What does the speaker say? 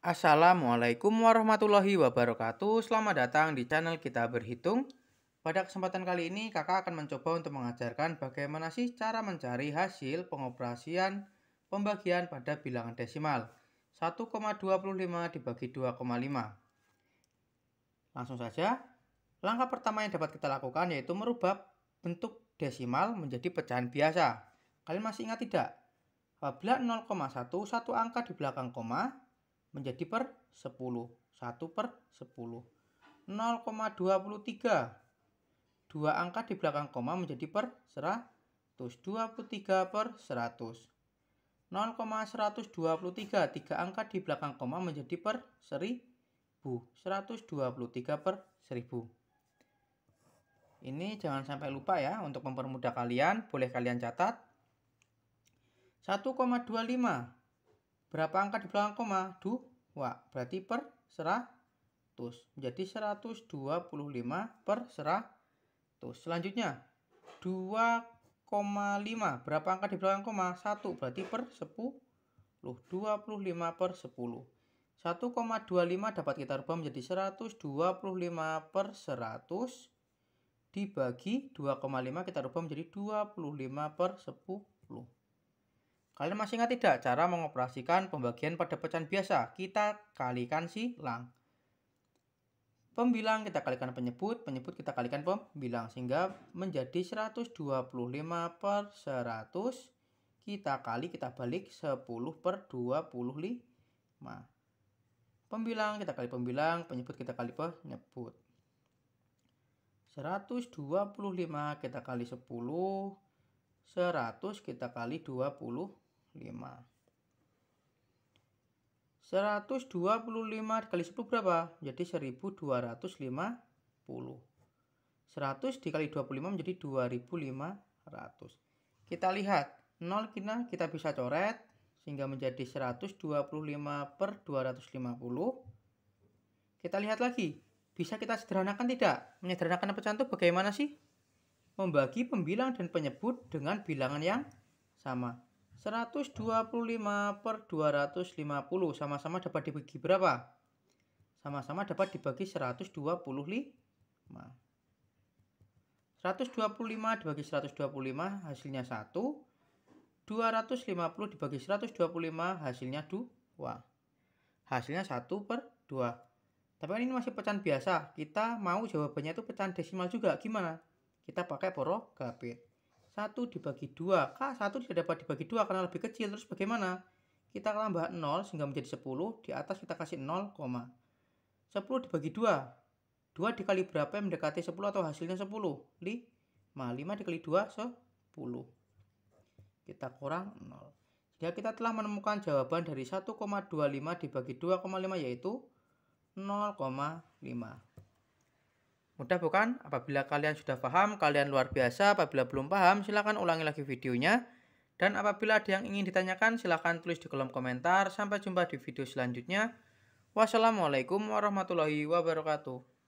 Assalamualaikum warahmatullahi wabarakatuh Selamat datang di channel kita berhitung Pada kesempatan kali ini kakak akan mencoba untuk mengajarkan bagaimana sih cara mencari hasil pengoperasian pembagian pada bilangan desimal 1,25 dibagi 2,5 Langsung saja Langkah pertama yang dapat kita lakukan yaitu merubah bentuk desimal menjadi pecahan biasa Kalian masih ingat tidak? Apabila 0,1 satu angka di belakang koma, menjadi per 10. 1 per 10. 0,23. Dua angka di belakang koma menjadi per 100. 23 per 100. 0,123. Tiga angka di belakang koma menjadi per 1000. 123 per 1000. Ini jangan sampai lupa ya untuk mempermudah kalian. Boleh kalian catat. 1,25 Berapa angka di belakang koma? Dua. Berarti per 100. Menjadi 125 per 100. Selanjutnya, 2,5. Berapa angka di belakang koma? 1. Berarti per 10. 25 per 10. 1,25 dapat kita rubah menjadi 125 per 100 dibagi 2,5 kita rubah menjadi 25 per 10. Kalian masih ingat tidak cara mengoperasikan pembagian pada pecahan biasa? Kita kalikan silang. Pembilang kita kalikan penyebut, penyebut kita kalikan pembilang sehingga menjadi 125 per 100 kita kali kita balik 10 per 25. Pembilang kita kali pembilang, penyebut kita kali penyebut. 125 kita kali 10, 100 kita kali 25. 5. 125 dikali 10 berapa? Menjadi 1250. 100 dikali 25 menjadi 2500. Kita lihat, 0 kita, kita bisa coret, sehingga menjadi 125 per 250. Kita lihat lagi, bisa kita sederhanakan tidak? Menyederhanakan apa contoh bagaimana sih? Membagi pembilang dan penyebut dengan bilangan yang sama. 125 per 250 sama-sama dapat dibagi berapa? Sama-sama dapat dibagi 125. 125 dibagi 125 hasilnya 1. 250 dibagi 125 hasilnya 2. Hasilnya 1 per 2. Tapi kan ini masih pecahan biasa. Kita mau jawabannya itu pecahan desimal juga. Gimana? Kita pakai poro gapit. 1 dibagi 2. K 1 tidak dapat dibagi 2 karena lebih kecil. Terus bagaimana? Kita tambah 0 sehingga menjadi 10. Di atas kita kasih 0, 10 dibagi 2. 2 dikali berapa yang mendekati 10 atau hasilnya 10? 5. 5 dikali 2, 10. Kita kurang 0. Jadi kita telah menemukan jawaban dari 1,25 dibagi 2,5 yaitu 0,5. Mudah bukan? Apabila kalian sudah paham, kalian luar biasa. Apabila belum paham, silakan ulangi lagi videonya. Dan apabila ada yang ingin ditanyakan, silakan tulis di kolom komentar. Sampai jumpa di video selanjutnya. Wassalamualaikum warahmatullahi wabarakatuh.